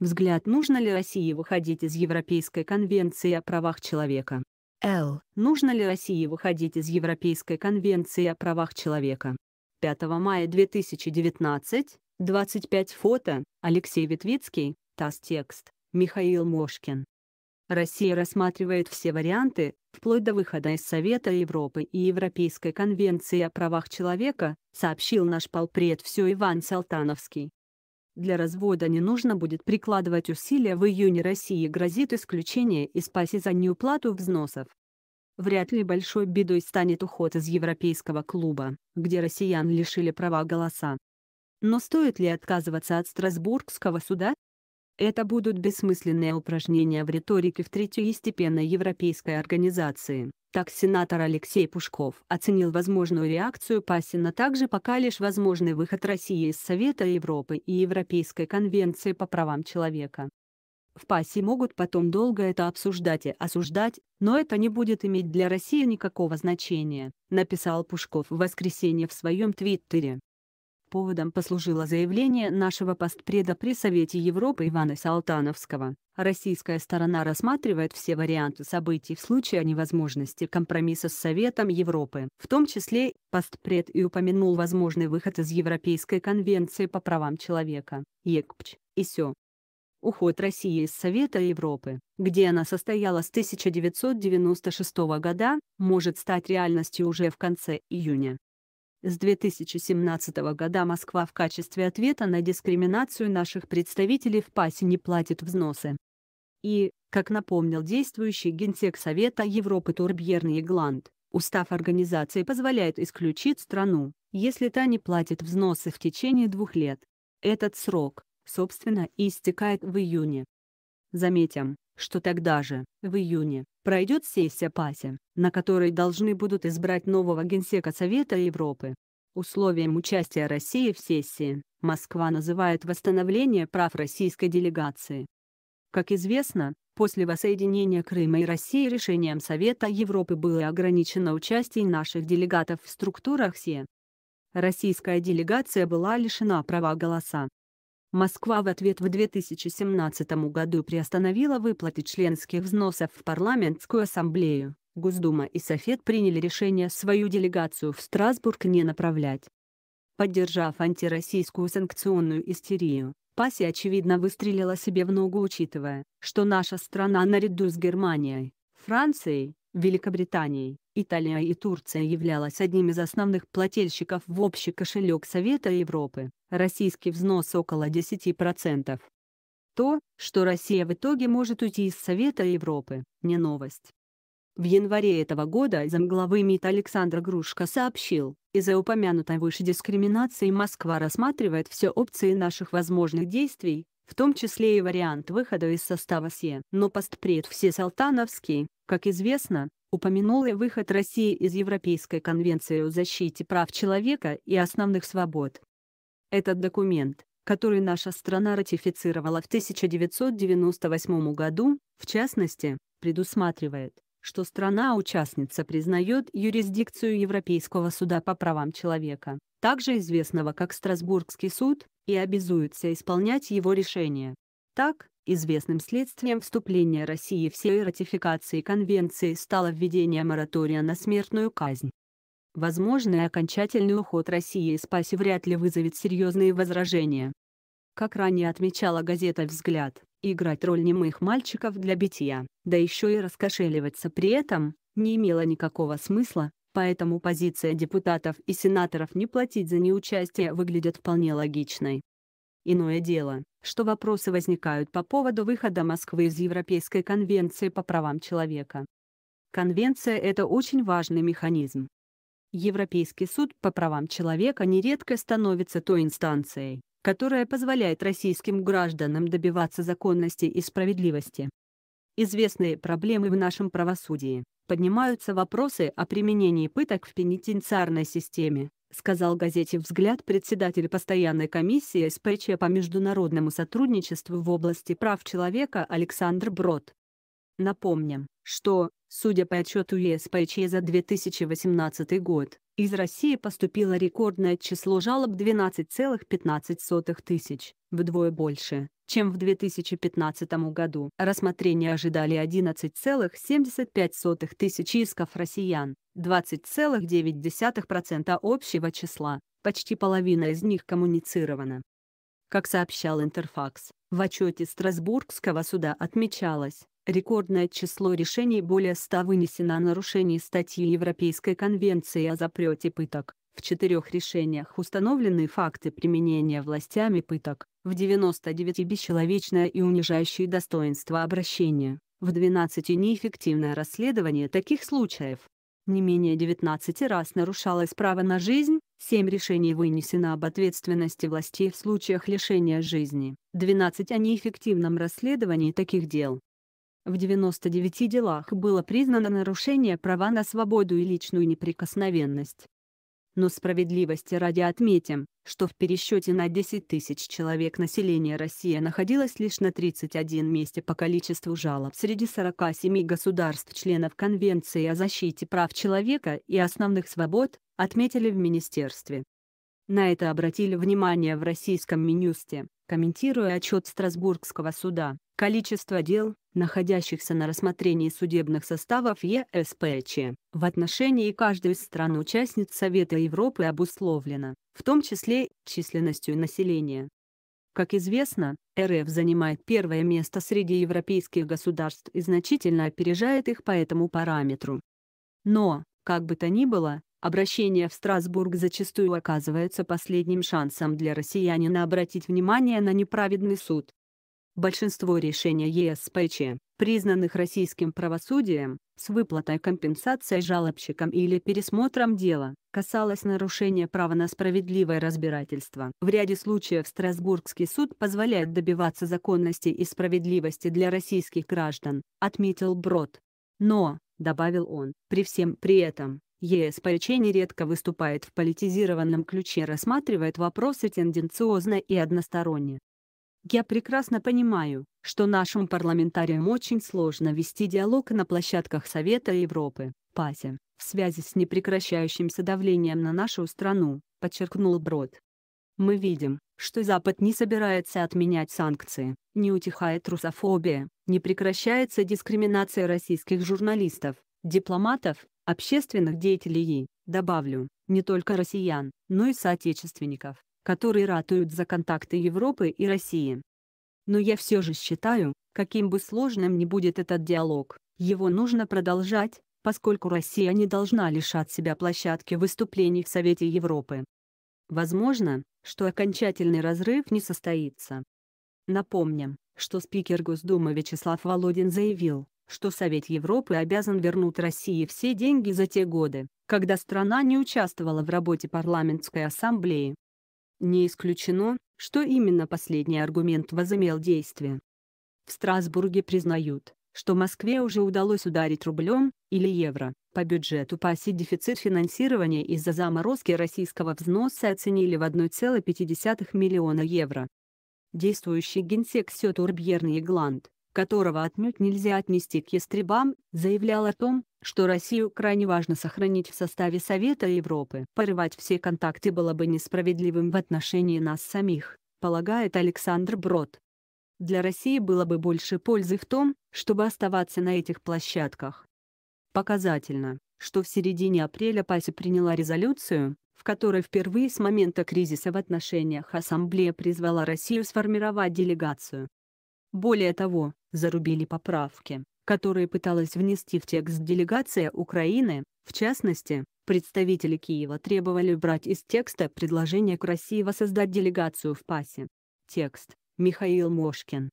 Взгляд, нужно ли России выходить из Европейской конвенции о правах человека? Л. Нужно ли России выходить из Европейской конвенции о правах человека? 5 мая 2019, 25 фото, Алексей Витвицкий ТАСС-текст, Михаил Мошкин. Россия рассматривает все варианты, вплоть до выхода из Совета Европы и Европейской конвенции о правах человека, сообщил наш полпред все Иван Салтановский. Для развода не нужно будет прикладывать усилия. В июне России грозит исключение и спаси за неуплату взносов. Вряд ли большой бедой станет уход из Европейского клуба, где россиян лишили права голоса. Но стоит ли отказываться от Страсбургского суда, это будут бессмысленные упражнения в риторике в третьей третьестепенной европейской организации. Так сенатор Алексей Пушков оценил возможную реакцию Пасина также пока лишь возможный выход России из Совета Европы и Европейской конвенции по правам человека. В ПАСе могут потом долго это обсуждать и осуждать, но это не будет иметь для России никакого значения, написал Пушков в воскресенье в своем твиттере. Поводом послужило заявление нашего постпреда при Совете Европы Ивана Салтановского. Российская сторона рассматривает все варианты событий в случае невозможности компромисса с Советом Европы. В том числе постпред и упомянул возможный выход из Европейской конвенции по правам человека, ЕКПЧ, и СЕ уход России из Совета Европы, где она состояла с 1996 года, может стать реальностью уже в конце июня. С 2017 года Москва в качестве ответа на дискриминацию наших представителей в ПАСе не платит взносы. И, как напомнил действующий генсек Совета Европы Турбьер Егланд, устав организации позволяет исключить страну, если та не платит взносы в течение двух лет. Этот срок, собственно, истекает в июне. Заметим, что тогда же, в июне, пройдет сессия ПАСИ, на которой должны будут избрать нового генсека Совета Европы. Условием участия России в сессии Москва называет восстановление прав российской делегации. Как известно, после воссоединения Крыма и России решением Совета Европы было ограничено участие наших делегатов в структурах СЕ. Российская делегация была лишена права голоса. Москва в ответ в 2017 году приостановила выплаты членских взносов в парламентскую ассамблею. Госдума и Софет приняли решение свою делегацию в Страсбург не направлять. Поддержав антироссийскую санкционную истерию, Паси очевидно выстрелила себе в ногу, учитывая, что наша страна наряду с Германией, Францией, Великобританией, Италия и Турция являлась одним из основных плательщиков в общий кошелек Совета Европы, российский взнос около 10%. То, что Россия в итоге может уйти из Совета Европы, не новость. В январе этого года замглавы МИД Александр Грушко сообщил, из-за упомянутой выше дискриминации Москва рассматривает все опции наших возможных действий, в том числе и вариант выхода из состава СЕ. Но постпред все Салтановский, как известно, упомянул и выход России из Европейской конвенции о защите прав человека и основных свобод. Этот документ, который наша страна ратифицировала в 1998 году, в частности, предусматривает, что страна-участница признает юрисдикцию Европейского суда по правам человека, также известного как Страсбургский суд, и обязуется исполнять его решение. Так, известным следствием вступления России в силу ратификации конвенции стало введение моратория на смертную казнь. Возможный окончательный уход России из ПАСИ вряд ли вызовет серьезные возражения. Как ранее отмечала газета «Взгляд», играть роль немых мальчиков для битья, да еще и раскошеливаться при этом, не имело никакого смысла, поэтому позиция депутатов и сенаторов не платить за неучастие выглядит вполне логичной. Иное дело, что вопросы возникают по поводу выхода Москвы из Европейской конвенции по правам человека. Конвенция – это очень важный механизм. Европейский суд по правам человека нередко становится той инстанцией, которая позволяет российским гражданам добиваться законности и справедливости. Известные проблемы в нашем правосудии поднимаются вопросы о применении пыток в пенитенциарной системе, сказал газете «Взгляд» председатель постоянной комиссии СПЧ по международному сотрудничеству в области прав человека Александр Брод. Напомним, что, судя по отчету ЕСПЧ за 2018 год, из России поступило рекордное число жалоб 12,15 тысяч, вдвое больше, чем в 2015 году. Рассмотрение ожидали 11,75 тысяч исков россиян, 20,9% общего числа, почти половина из них коммуницирована. Как сообщал Интерфакс, в отчете Страсбургского суда отмечалось, рекордное число решений более 100 вынесено о нарушении статьи Европейской конвенции о запрете пыток, в четырех решениях установлены факты применения властями пыток, в 99 бесчеловечное и унижающее достоинство обращения, в 12 неэффективное расследование таких случаев не менее 19 раз нарушалось право на жизнь, 7 решений вынесено об ответственности властей в случаях лишения жизни, 12 о неэффективном расследовании таких дел. В 99 делах было признано нарушение права на свободу и личную неприкосновенность, но справедливости ради отметим, что в пересчете на 10 тысяч человек населения Россия находилась лишь на 31 месте по количеству жалоб среди 47 государств-членов Конвенции о защите прав человека и основных свобод, отметили в Министерстве. На это обратили внимание в российском Минюсте, комментируя отчет Страсбургского суда. Количество дел, находящихся на рассмотрении судебных составов ЕСПЧ, в отношении каждой из стран-участниц Совета Европы обусловлено, в том числе, численностью населения. Как известно, РФ занимает первое место среди европейских государств и значительно опережает их по этому параметру. Но, как бы то ни было, обращение в Страсбург зачастую оказывается последним шансом для россиянина обратить внимание на неправедный суд, большинство решений ЕСПЧ, e признанных российским правосудием, с выплатой компенсации жалобщикам или пересмотром дела, касалось нарушения права на справедливое разбирательство. В ряде случаев Страсбургский суд позволяет добиваться законности и справедливости для российских граждан, отметил Брод. Но, добавил он, при всем при этом, ЕСПЧ e нередко выступает в политизированном ключе рассматривает вопросы тенденциозно и односторонне. Я прекрасно понимаю, что нашим парламентариям очень сложно вести диалог на площадках Совета Европы, ПАСЕ, в связи с непрекращающимся давлением на нашу страну, подчеркнул Брод. Мы видим, что Запад не собирается отменять санкции, не утихает русофобия, не прекращается дискриминация российских журналистов, дипломатов, общественных деятелей и, добавлю, не только россиян, но и соотечественников которые ратуют за контакты Европы и России. Но я все же считаю, каким бы сложным ни будет этот диалог, его нужно продолжать, поскольку Россия не должна лишать себя площадки выступлений в Совете Европы. Возможно, что окончательный разрыв не состоится. Напомним, что спикер Госдумы Вячеслав Володин заявил, что Совет Европы обязан вернуть России все деньги за те годы, когда страна не участвовала в работе парламентской ассамблеи. Не исключено, что именно последний аргумент возымел действие. В Страсбурге признают, что Москве уже удалось ударить рублем, или евро, по бюджету по оси дефицит финансирования из-за заморозки российского взноса оценили в 1,5 миллиона евро. Действующий генсек Сетурбьерный Гланд которого отнюдь нельзя отнести к ястребам, заявлял о том, что Россию крайне важно сохранить в составе Совета Европы. Порывать все контакты было бы несправедливым в отношении нас самих, полагает Александр Брод. Для России было бы больше пользы в том, чтобы оставаться на этих площадках. Показательно, что в середине апреля ПАСИ приняла резолюцию, в которой впервые с момента кризиса в отношениях Ассамблея призвала Россию сформировать делегацию. Более того, зарубили поправки, которые пыталась внести в текст делегация Украины, в частности, представители Киева требовали брать из текста предложение к России воссоздать делегацию в ПАСе. Текст. Михаил Мошкин.